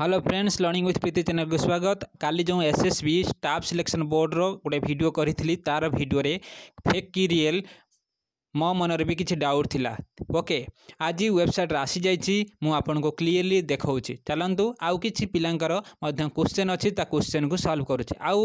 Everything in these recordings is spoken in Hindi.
hello friends learning with Preeti channel को स्वागत काली जो S SSB staff selection board रोटे गोटे करी तार भिडे फेक कि रियल ମୋ ମନରେ ବି କିଛି ଡାଉଟ୍ ଥିଲା ଓକେ ଆଜି ୱେବସାଇଟ୍ ଆସିଯାଇଛି ମୁଁ ଆପଣଙ୍କୁ କ୍ଲିଅରଲି ଦେଖାଉଛି ଚାଲନ୍ତୁ ଆଉ କିଛି ପିଲାଙ୍କର ମଧ୍ୟ କ୍ୱେଶ୍ଚନ୍ ଅଛି ତା କ୍ୱେଶ୍ଚନ୍କୁ ସଲ୍ଭ କରୁଛି ଆଉ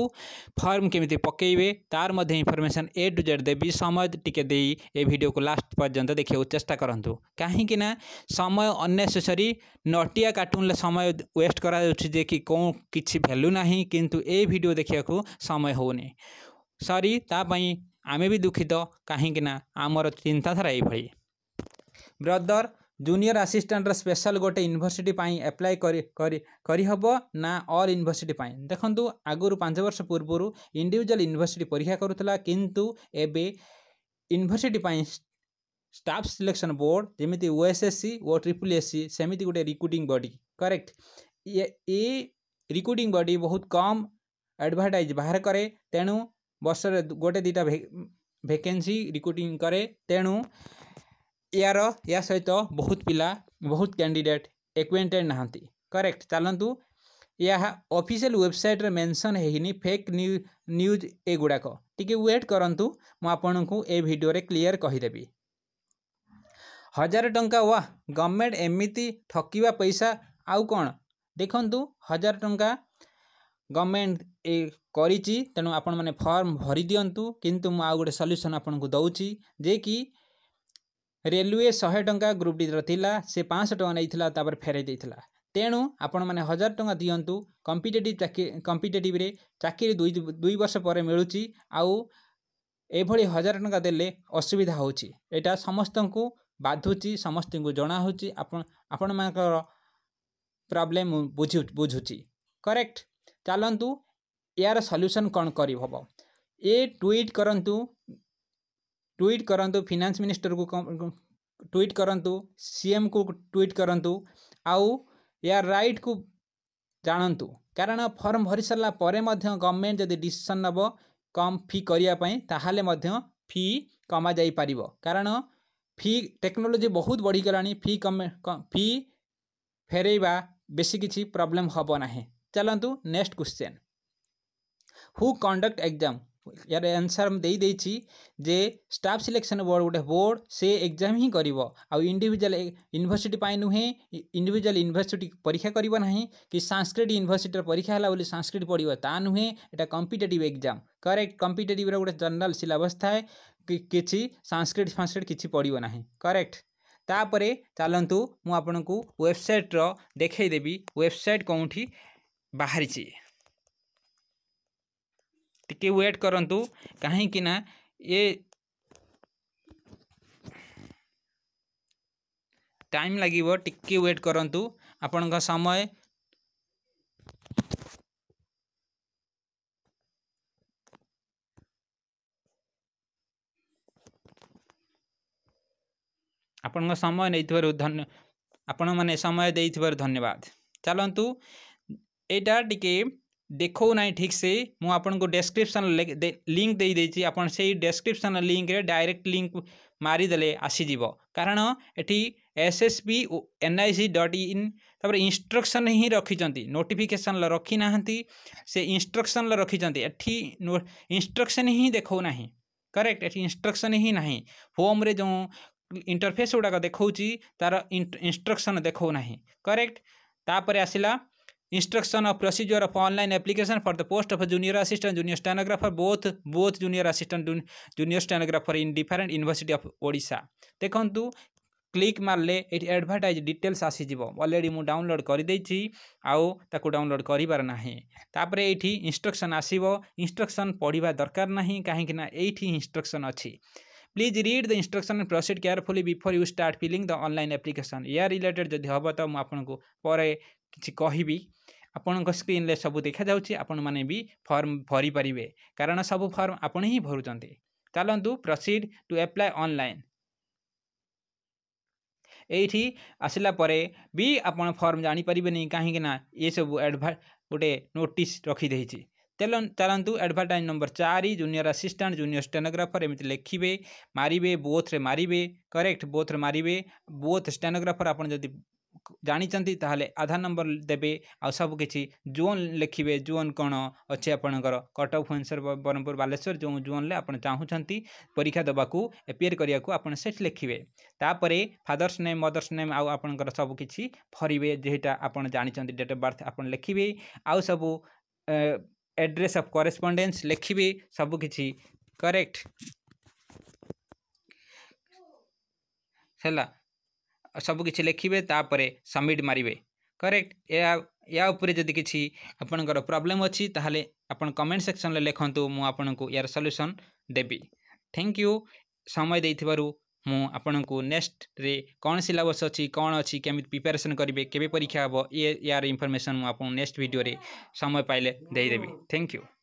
ଫର୍ମ କେମିତି ପକାଇବେ ତାର ମଧ୍ୟ ଇନଫର୍ମେସନ୍ ଏ ଟୁ ଜେଡ଼୍ ଦେବି ସମୟ ଟିକେ ଦେଇ ଏ ଭିଡ଼ିଓକୁ ଲାଷ୍ଟ ପର୍ଯ୍ୟନ୍ତ ଦେଖିବାକୁ ଚେଷ୍ଟା କରନ୍ତୁ କାହିଁକି ନା ସମୟ ଅନ୍ନେସେସରି ନଟିଆ କାର୍ଟୁନ୍ରେ ସମୟ ୱେଷ୍ଟ କରାଯାଉଛି ଯେ କି କେଉଁ କିଛି ଭ୍ୟାଲ୍ୟୁ ନାହିଁ କିନ୍ତୁ ଏ ଭିଡ଼ିଓ ଦେଖିବାକୁ ସମୟ ହେଉନି ସରି ତା ପାଇଁ ଆମେ ବି ଦୁଃଖିତ କାହିଁକିନା ଆମର ଚିନ୍ତାଧାରା ଏଇଭଳି ବ୍ରଦର୍ ଜୁନିୟର ଆସିଷ୍ଟାଣ୍ଟର ସ୍ପେଶାଲ ଗୋଟେ ୟୁନିଭର୍ସିଟି ପାଇଁ ଆପ୍ଲାଏ କରି କରି କରିହେବ ନା ଅଲ୍ ୟୁନିଭର୍ସିଟି ପାଇଁ ଦେଖନ୍ତୁ ଆଗରୁ ପାଞ୍ଚ ବର୍ଷ ପୂର୍ବରୁ ଇଣ୍ଡିଭିଜୁଆଲ୍ ୟୁନିଭର୍ସିଟି ପରୀକ୍ଷା କରୁଥିଲା କିନ୍ତୁ ଏବେ ୟୁନିଭର୍ସିଟି ପାଇଁ ଷ୍ଟାଫ୍ ସିଲେକ୍ସନ୍ ବୋର୍ଡ଼ ଯେମିତି ଓ ଏସ୍ ଏସ୍ ସି ଓ ଟ୍ରିପୁଲ୍ ଏସ୍ ସି ସେମିତି ଗୋଟେ ରିକ୍ରୁଟିଂ ବଡ଼ି କରେକ୍ଟ ଏ ରିକ୍ରୁଟିଂ ବଡ଼ି ବହୁତ କମ୍ ଆଡ଼ଭର୍ଟାଇଜ୍ ବାହାର କରେ ତେଣୁ ବର୍ଷରେ ଗୋଟେ ଦୁଇଟା ଭେକେନ୍ସି ରିକ୍ରୁଟିଂ କରେ ତେଣୁ ଏହାର ଏହା ସହିତ ବହୁତ ପିଲା ବହୁତ କ୍ୟାଣ୍ଡିଡ଼େଟ୍ ଏକ୍ୱେଣ୍ଟେଡ଼୍ ନାହାନ୍ତି କରେକ୍ଟ ଚାଲନ୍ତୁ ଏହା ଅଫିସିଆଲ ୱେବସାଇଟ୍ରେ ମେନସନ୍ ହେଇନି ଫେକ୍ ନ୍ୟୁଜ୍ ଏଗୁଡ଼ାକ ଟିକେ ୱେଟ୍ କରନ୍ତୁ ମୁଁ ଆପଣଙ୍କୁ ଏ ଭିଡ଼ିଓରେ କ୍ଲିଅର୍ କହିଦେବି ହଜାରେ ଟଙ୍କା ୱା ଗଭର୍ଣ୍ଣମେଣ୍ଟ ଏମିତି ଠକିବା ପଇସା ଆଉ କ'ଣ ଦେଖନ୍ତୁ ହଜାର ଟଙ୍କା ଗଭର୍ଣ୍ଣମେଣ୍ଟ ଏ କରିଛି ତେଣୁ ଆପଣମାନେ ଫର୍ମ ଭରି ଦିଅନ୍ତୁ କିନ୍ତୁ ମୁଁ ଆଉ ଗୋଟେ ସଲ୍ୟୁସନ୍ ଆପଣଙ୍କୁ ଦେଉଛି ଯେ କି ରେଲୱେ ଶହେ ଟଙ୍କା ଗ୍ରୁପ୍ ଡିର ଥିଲା ସେ ପାଞ୍ଚଶହ ଟଙ୍କା ନେଇଥିଲା ତାପରେ ଫେରାଇ ଦେଇଥିଲା ତେଣୁ ଆପଣମାନେ ହଜାର ଟଙ୍କା ଦିଅନ୍ତୁ କମ୍ପିଟେଟିଭ ଚାକିରି କମ୍ପିଟେଟିଭରେ ଚାକିରି ଦୁଇ ଦୁଇ ବର୍ଷ ପରେ ମିଳୁଛି ଆଉ ଏଭଳି ହଜାର ଟଙ୍କା ଦେଲେ ଅସୁବିଧା ହେଉଛି ଏଇଟା ସମସ୍ତଙ୍କୁ ବାଧୁଛି ସମସ୍ତଙ୍କୁ ଜଣା ହେଉଛି ଆପଣ ଆପଣମାନଙ୍କର ପ୍ରୋବ୍ଲେମ୍ ମୁଁ ବୁଝୁ ବୁଝୁଛି କରେକ୍ଟ चलतु यार सल्यूसन कौन कर ए ट्विट करूँ ट्विट करूँ फिनान्स मिनिस्टर को ट्विट करूँ सीएम को ट्विट करूँ आउ यार राइट को जानतु कारण फर्म भरी सर गवर्नमेंट जदि डसीसन नब कम फी करने फी कमा जापर कारण फी टेक्नोलोजी बहुत बढ़ी गला फी कम फी फेरवा बेस किसी प्रोब्लेम हम ना चलतु next question who conduct exam यार आंसर दे देदेगी जे स्टाफ सिलेक्शन बोर्ड गोटे बोर्ड से एग्जाम ही कर इंडिविजुअल यूनिभर्सीटी नुहे इंडिविजुअल यूनिभर्सीटी परीक्षा करना कि सांस्कृत यूनिभर्सीटर परीक्षा है सांस्कृत पढ़व ता नुहे यहाँ कंपिटेटिव एग्जाम करेक्ट कंपिटेटिव गोटे जनरल सिलेबस थाए कि सांस्कृत फांस्कृत किसी पढ़व ना करेक्ट तापर चलतु मुझक वेबसाइट्र देखेदेवी वेबसाइट कौटी बाहरी टे वेट करूँ कहीं ये टाइम लगे टिके वेट करूँ आपण का समय आपण समय नहीं थ धन्य आपण मैंने समय दे थ धन्यवाद चलतु यहाँ टी देखना ठीक से मुझको डेस्क्रिपन लिंक दे देदेगी डेस्क्रिपन लिंक रे डायरेक्ट लिंक मारिदे आसीज कारण ये S S P N I C dot in तर इन्स्ट्रक्शन ही रखिंट नोटिफिकेसन रखी ना से इन्स्ट्रक्शन रखिंट एटी इन्स्ट्रक्शन ही देखना करेक्ट ये इन्स्ट्रक्शन ही ना फोम्रे जो इंटरफेस गुड़ाक देखा तार इन्स्ट्रक्शन देखना करेक्ट तापर आसला instruction of procedure of online application for the post of a junior assistant junior stenographer both both junior assistant junior stenographer in different university of odisha ଦେଖନ୍ତୁ କ୍ଲିକ୍ ମାରିଲେ ଏଠି ଆଡ଼ଭର୍ଟାଇଜ୍ ଡିଟେଲ୍ସ ଆସିଯିବ ଅଲରେଡ଼ି ମୁଁ ଡାଉନଲୋଡ଼୍ କରିଦେଇଛି ଆଉ ତାକୁ ଡାଉନଲୋଡ଼୍ କରିବାର ନାହିଁ ତାପରେ ଏଇଠି ଇନଷ୍ଟ୍ରକ୍ସନ୍ ଆସିବ ଇନଷ୍ଟ୍ରକ୍ସନ୍ ପଢ଼ିବା ଦରକାର ନାହିଁ କାହିଁକିନା ଏଇଠି ଇନଷ୍ଟ୍ରକ୍ସନ୍ ଅଛି please read the instruction proceed carefully before you start filling the online application या रिलेटेड जदि हम तो मुझक पर किसी कह आपण स्क्रीन में सब देखा आपण मैंने भी फर्म भरी पारे कारण सब फर्म आपण ही भरुँच चलतु प्रोसीड टू अप्लाई ऑनलाइन एठी आसला परे भी आप फर्म जापर नहीं कहीं ये सब एडभ गोटे नोटिस रखीदेगी ତେଲ ଚାଲନ୍ତୁ ଆଡ଼ଭାର୍ଟାଇଜ୍ ନମ୍ବର ଚାରି ଜୁନିୟର ଆସିଷ୍ଟାଣ୍ଟ ଜୁନିୟର ଷ୍ଟେନୋଗ୍ରାଫର ଏମିତି ଲେଖିବେ ମାରିବେ ବୋଥ୍ରେ ମାରିବେ କରେକ୍ଟ ବୋଥ୍ରେ ମାରିବେ ବୋଥ୍ ଷ୍ଟେନୋଗ୍ରାଫର ଆପଣ ଯଦି ଜାଣିଛନ୍ତି ତାହେଲେ ଆଧାର ନମ୍ବର ଦେବେ ଆଉ ସବୁକିଛି ଜୋନ୍ ଲେଖିବେ ଜୋନ୍ କ'ଣ ଅଛି ଆପଣଙ୍କର କଟକ ଭୁବନେଶ୍ୱର ବ୍ରହ୍ମପୁର ବାଲେଶ୍ୱର ଯେଉଁ ଜୋନ୍ରେ ଆପଣ ଚାହୁଁଛନ୍ତି ପରୀକ୍ଷା ଦେବାକୁ ଏପିୟର କରିବାକୁ ଆପଣ ସେଠି ଲେଖିବେ ତାପରେ ଫାଦର୍ସ ନେମ୍ ମଦର୍ସ ନେମ୍ ଆଉ ଆପଣଙ୍କର ସବୁକିଛି ଭରିବେ ଯେଉଁଟା ଆପଣ ଜାଣିଛନ୍ତି ଡେଟ୍ ଅଫ୍ ବାର୍ଥ ଆପଣ ଲେଖିବେ ଆଉ ସବୁ एड्रेस अफ करेस्पन्डेन्स लेखिबी ସବୁକିଛି କରେକ୍ଟ ହେଲା ସବୁକିଛି ଲେଖିବେ ତାପରେ ସବମିଟ୍ ମାରିବେ କରେକ୍ଟ ଏହା ଏହା ଉପରେ ଯଦି କିଛି ଆପଣଙ୍କର ପ୍ରୋବ୍ଲେମ୍ ଅଛି ତାହେଲେ ଆପଣ କମେଣ୍ଟ ସେକ୍ସନରେ ଲେଖନ୍ତୁ ମୁଁ ଆପଣଙ୍କୁ ଏହାର ସଲ୍ୟୁସନ୍ ଦେବି ଥ୍ୟାଙ୍କ ୟୁ ସମୟ ଦେଇଥିବାରୁ म आपनको नेक्स्ट रे कोन सिलेबस अछि कोन अछि केमि प्रिपेरेसन करिवे केबे परीक्षा हबो यार इन्फर्मेसन म आपन नेक्स्ट भिडियो रे समय पाइले देइ देबी थ्यांक यू